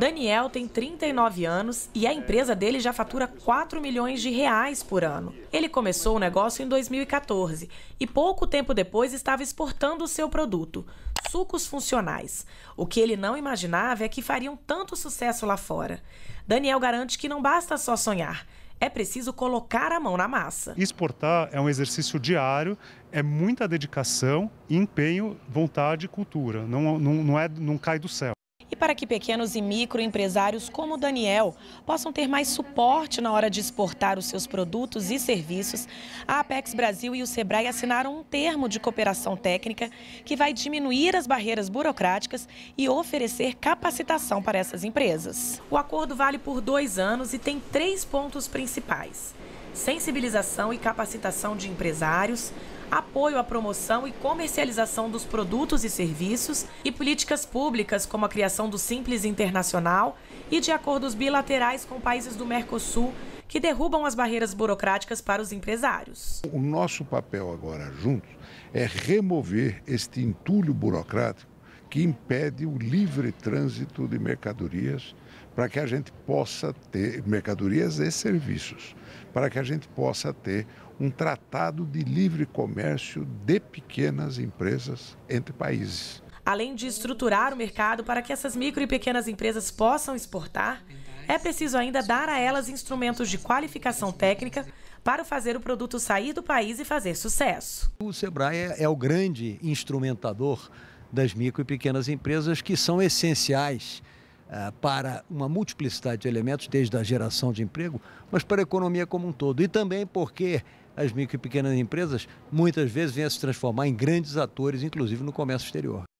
Daniel tem 39 anos e a empresa dele já fatura 4 milhões de reais por ano. Ele começou o negócio em 2014 e pouco tempo depois estava exportando o seu produto, sucos funcionais. O que ele não imaginava é que fariam tanto sucesso lá fora. Daniel garante que não basta só sonhar é preciso colocar a mão na massa. Exportar é um exercício diário, é muita dedicação, empenho, vontade e cultura. Não, não, não, é, não cai do céu e para que pequenos e microempresários como Daniel possam ter mais suporte na hora de exportar os seus produtos e serviços, a Apex Brasil e o Sebrae assinaram um termo de cooperação técnica que vai diminuir as barreiras burocráticas e oferecer capacitação para essas empresas. O acordo vale por dois anos e tem três pontos principais: sensibilização e capacitação de empresários apoio à promoção e comercialização dos produtos e serviços e políticas públicas como a criação do Simples Internacional e de acordos bilaterais com países do Mercosul que derrubam as barreiras burocráticas para os empresários. O nosso papel agora juntos é remover este entulho burocrático que impede o livre trânsito de mercadorias para que a gente possa ter mercadorias e serviços, para que a gente possa ter um tratado de livre comércio de pequenas empresas entre países. Além de estruturar o mercado para que essas micro e pequenas empresas possam exportar, é preciso ainda dar a elas instrumentos de qualificação técnica para fazer o produto sair do país e fazer sucesso. O Sebrae é, é o grande instrumentador das micro e pequenas empresas que são essenciais ah, para uma multiplicidade de elementos, desde a geração de emprego, mas para a economia como um todo. E também porque as micro e pequenas empresas muitas vezes vêm a se transformar em grandes atores, inclusive no comércio exterior.